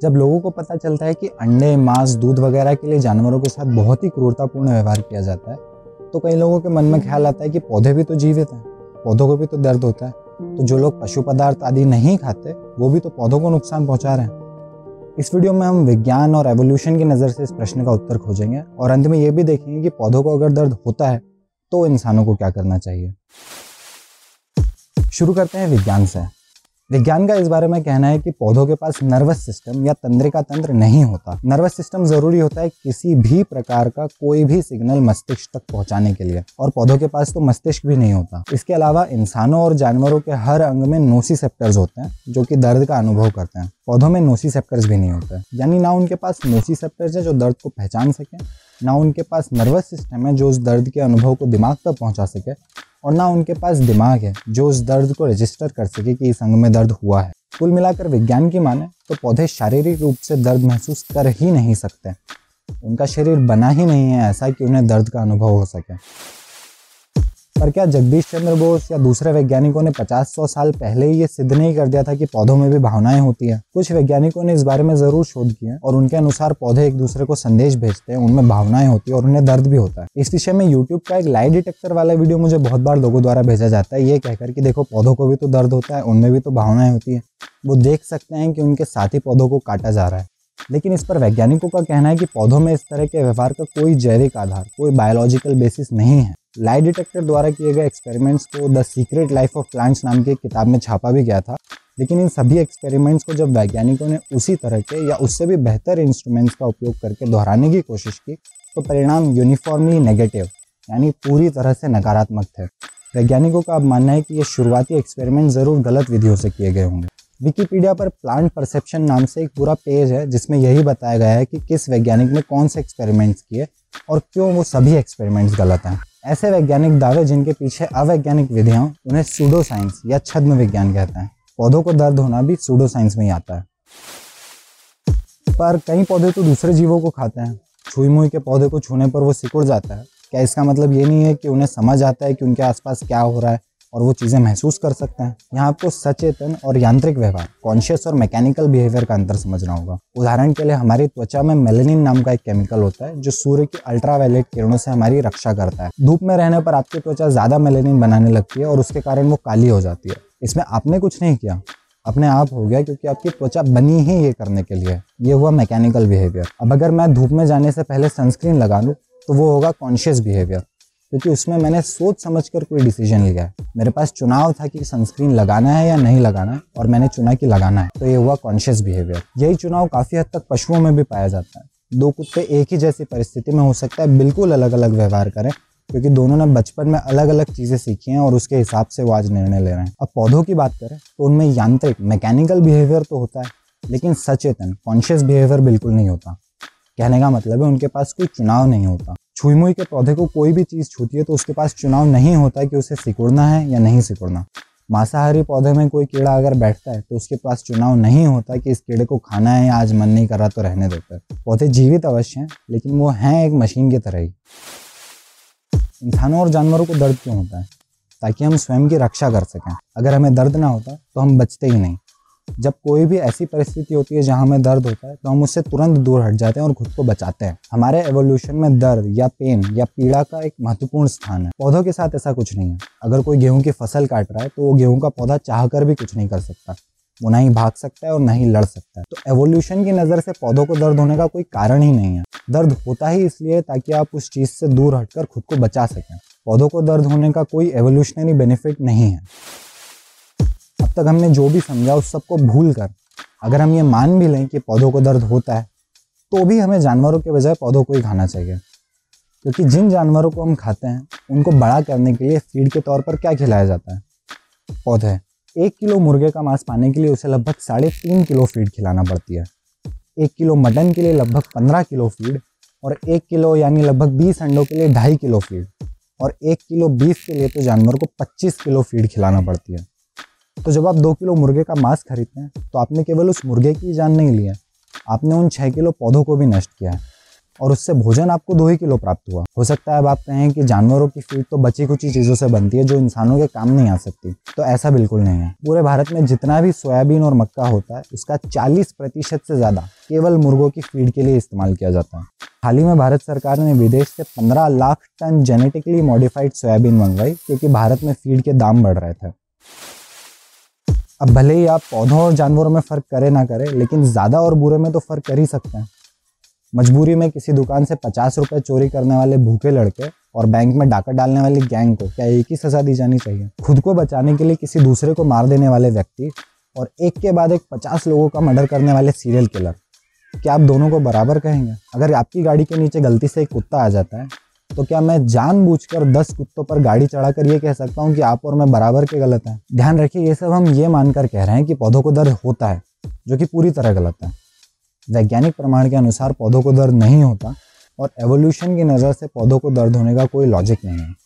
जब लोगों को पता चलता है कि अंडे मांस दूध वगैरह के लिए जानवरों के साथ बहुत ही क्रूरतापूर्ण व्यवहार किया जाता है तो कई लोगों के मन में ख्याल आता है कि पौधे भी तो जीवित हैं पौधों को भी तो दर्द होता है तो जो लोग पशु पदार्थ आदि नहीं खाते वो भी तो पौधों को नुकसान पहुंचा रहे हैं इस वीडियो में हम विज्ञान और एवोल्यूशन की नज़र से इस प्रश्न का उत्तर खोजेंगे और अंत में ये भी देखेंगे कि पौधों को अगर दर्द होता है तो इंसानों को क्या करना चाहिए शुरू करते हैं विज्ञान से विज्ञान का इस बारे में कहना है कि पौधों के पास नर्वस सिस्टम या तंत्रिका तंत्र नहीं होता नर्वस सिस्टम जरूरी होता है किसी भी प्रकार का कोई भी सिग्नल मस्तिष्क तक पहुंचाने के लिए और पौधों के पास तो मस्तिष्क भी नहीं होता इसके अलावा इंसानों और जानवरों के हर अंग में नोसी सेप्टर्स होते हैं जो कि दर्द का अनुभव करते हैं पौधों में नोसी सेप्टर्स भी नहीं होते यानी ना उनके पास नोसी सेप्टर्स है जो दर्द को पहचान सके ना उनके पास नर्वस सिस्टम है जो उस दर्द के अनुभव को दिमाग तक पहुंचा सके और ना उनके पास दिमाग है जो उस दर्द को रजिस्टर कर सके कि इस अंग में दर्द हुआ है कुल मिलाकर विज्ञान की माने तो पौधे शारीरिक रूप से दर्द महसूस कर ही नहीं सकते उनका शरीर बना ही नहीं है ऐसा कि उन्हें दर्द का अनुभव हो सके पर क्या जगदीश चंद्र बोस या दूसरे वैज्ञानिकों ने 50-100 साल पहले ही ये सिद्ध नहीं कर दिया था कि पौधों में भी भावनाएं होती हैं कुछ वैज्ञानिकों ने इस बारे में जरूर शोध किया और उनके अनुसार पौधे एक दूसरे को संदेश भेजते हैं उनमें भावनाएं होती है और उन्हें दर्द भी होता है इस विषय में यूट्यूब का एक लाइव डिटेक्टर वाला वीडियो मुझे बहुत बार लोगों द्वारा भेजा जाता है ये कहकर की देखो पौधों को भी तो दर्द होता है उनमें भी तो भावनाएं होती है वो देख सकते हैं कि उनके साथी पौधों को काटा जा रहा है लेकिन इस पर वैज्ञानिकों का कहना है कि पौधों में इस तरह के व्यवहार का कोई जैविक आधार कोई बायोलॉजिकल बेसिस नहीं है लाई डिटेक्टर द्वारा किए गए एक्सपेरिमेंट्स को the secret life of plants नाम की किताब में छापा भी गया था लेकिन इन सभी एक्सपेरिमेंट्स को जब वैज्ञानिकों ने उसी तरह के या उससे भी बेहतर इंस्ट्रूमेंट्स का उपयोग करके दोहराने की कोशिश की तो परिणाम यूनिफॉर्मली नेगेटिव यानी पूरी तरह से नकारात्मक थे वैज्ञानिकों का अब मानना है कि ये शुरुआती एक्सपेरिमेंट ज़रूर गलत विधियों से किए गए होंगे विकीपीडिया पर प्लांट परसेप्शन नाम से एक पूरा पेज है जिसमें यही बताया गया है कि किस वैज्ञानिक ने कौन से एक्सपेरिमेंट्स किए और क्यों वो सभी एक्सपेरिमेंट्स गलत हैं ऐसे वैज्ञानिक दावे जिनके पीछे अवैज्ञानिक विधियां उन्हें सूडो साइंस या छद्म विज्ञान कहते हैं पौधों को दर्द होना भी सूडो साइंस में ही आता है पर कई पौधे तो दूसरे जीवों को खाते हैं छुई मुई के पौधे को छूने पर वो सिकुड़ जाता है क्या इसका मतलब ये नहीं है कि उन्हें समझ आता है कि उनके आसपास क्या हो रहा है और वो चीज़ें महसूस कर सकते हैं यहाँ आपको सचेतन और यांत्रिक व्यवहार कॉन्शियस और मैकेनिकल बिहेवियर का अंतर समझना होगा उदाहरण के लिए हमारी त्वचा में मेलेनिन नाम का एक केमिकल होता है जो सूर्य की अल्ट्रावायलेट किरणों से हमारी रक्षा करता है धूप में रहने पर आपकी त्वचा ज़्यादा मेलेनिन बनाने लगती है और उसके कारण वो काली हो जाती है इसमें आपने कुछ नहीं किया अपने आप हो गया क्योंकि आपकी त्वचा बनी ही ये करने के लिए ये हुआ मैकेनिकल बिहेवियर अब अगर मैं धूप में जाने से पहले सनस्क्रीन लगा लूँ तो वो होगा कॉन्शियस बिहेवियर क्योंकि उसमें मैंने सोच समझ कर कोई डिसीजन लिया है मेरे पास चुनाव था कि सनस्क्रीन लगाना है या नहीं लगाना और मैंने चुना कि लगाना है तो ये हुआ कॉन्शियस बिहेवियर यही चुनाव काफ़ी हद तक पशुओं में भी पाया जाता है दो कुत्ते एक ही जैसी परिस्थिति में हो सकता है बिल्कुल अलग अलग व्यवहार करें क्योंकि दोनों ने बचपन में अलग अलग चीज़ें सीखी हैं और उसके हिसाब से वो आज निर्णय ले रहे हैं अब पौधों की बात करें तो उनमें यांत्रिक मैकेनिकल बिहेवियर तो होता है लेकिन सचेतन कॉन्शियस बिहेवियर बिल्कुल नहीं होता कहने का मतलब है उनके पास कोई चुनाव नहीं होता छुईमुई के पौधे को कोई भी चीज़ छूती है तो उसके पास चुनाव नहीं होता कि उसे सिकुड़ना है या नहीं सिकुड़ना मांसाहारी पौधे में कोई कीड़ा अगर बैठता है तो उसके पास चुनाव नहीं होता कि इस कीड़े को खाना है या आज मन नहीं कर रहा तो रहने देता है पौधे जीवित अवश्य हैं लेकिन वो हैं एक मशीन की तरह ही इंसानों और जानवरों को दर्द क्यों होता है ताकि हम स्वयं की रक्षा कर सकें अगर हमें दर्द ना होता तो हम बचते ही नहीं जब कोई भी ऐसी परिस्थिति होती है जहाँ हमें दर्द होता है तो हम उससे तुरंत दूर हट जाते हैं और खुद को बचाते हैं हमारे एवोल्यूशन में दर्द या पेन या पीड़ा का एक महत्वपूर्ण स्थान है पौधों के साथ ऐसा कुछ नहीं है अगर कोई गेहूं की फसल काट रहा है तो वो गेहूं का पौधा चाह कर भी कुछ नहीं कर सकता वो ना ही भाग सकता है और ना ही लड़ सकता है तो एवोल्यूशन की नज़र से पौधों को दर्द होने का कोई कारण ही नहीं है दर्द होता ही इसलिए ताकि आप उस चीज़ से दूर हटकर खुद को बचा सकें पौधों को दर्द होने का कोई एवोल्यूशनरी बेनिफिट नहीं है अब तक हमने जो भी समझा उस सबको भूल कर अगर हम ये मान भी लें कि पौधों को दर्द होता है तो भी हमें जानवरों के बजाय पौधों को ही खाना चाहिए क्योंकि जिन जानवरों को हम खाते हैं उनको बड़ा करने के लिए फीड के तौर पर क्या खिलाया जाता है पौधे एक किलो मुर्गे का मांस पाने के लिए उसे लगभग साढ़े तीन किलो फीड खिलाना पड़ती है एक किलो मटन के लिए लगभग पंद्रह किलो फीड और एक किलो यानी लगभग बीस अंडों के लिए ढाई किलो फीड और एक किलो बीफ के लिए तो जानवर को पच्चीस किलो फीड खिलाना पड़ती है तो जब आप दो किलो मुर्गे का मांस खरीदते हैं तो आपने केवल उस मुर्गे की जान नहीं ली है आपने उन छः किलो पौधों को भी नष्ट किया है और उससे भोजन आपको दो ही किलो प्राप्त हुआ हो सकता है अब आप कहें कि जानवरों की फीड तो बची कुछ ही चीज़ों से बनती है जो इंसानों के काम नहीं आ सकती तो ऐसा बिल्कुल नहीं है पूरे भारत में जितना भी सोयाबीन और मक्का होता है उसका 40 प्रतिशत से ज़्यादा केवल मुर्गों की फीड के लिए इस्तेमाल किया जाता है हाल ही में भारत सरकार ने विदेश से 15 lakh tonne genetically modified soybean मंगवाई क्योंकि भारत में फीड के दाम बढ़ रहे थे अब भले ही आप पौधों और जानवरों में फ़र्क करें ना करें लेकिन ज़्यादा और बुरे में तो फ़र्क कर ही सकते हैं मजबूरी में किसी दुकान से पचास रुपये चोरी करने वाले भूखे लड़के और बैंक में डाका डालने वाली गैंग को क्या एक ही सज़ा दी जानी चाहिए खुद को बचाने के लिए किसी दूसरे को मार देने वाले व्यक्ति और एक के बाद एक पचास लोगों का मर्डर करने वाले सीरियल किलर क्या आप दोनों को बराबर कहेंगे अगर आपकी गाड़ी के नीचे गलती से एक कुत्ता आ जाता है तो क्या मैं जानबूझकर दस कुत्तों पर गाड़ी चढ़ाकर ये कह सकता हूँ कि आप और मैं बराबर के गलत हैं ध्यान रखिए ये सब हम ये मानकर कह रहे हैं कि पौधों को दर्द होता है जो कि पूरी तरह गलत है वैज्ञानिक प्रमाण के अनुसार पौधों को दर्द नहीं होता और एवोल्यूशन की नज़र से पौधों को दर्द होने का कोई लॉजिक नहीं है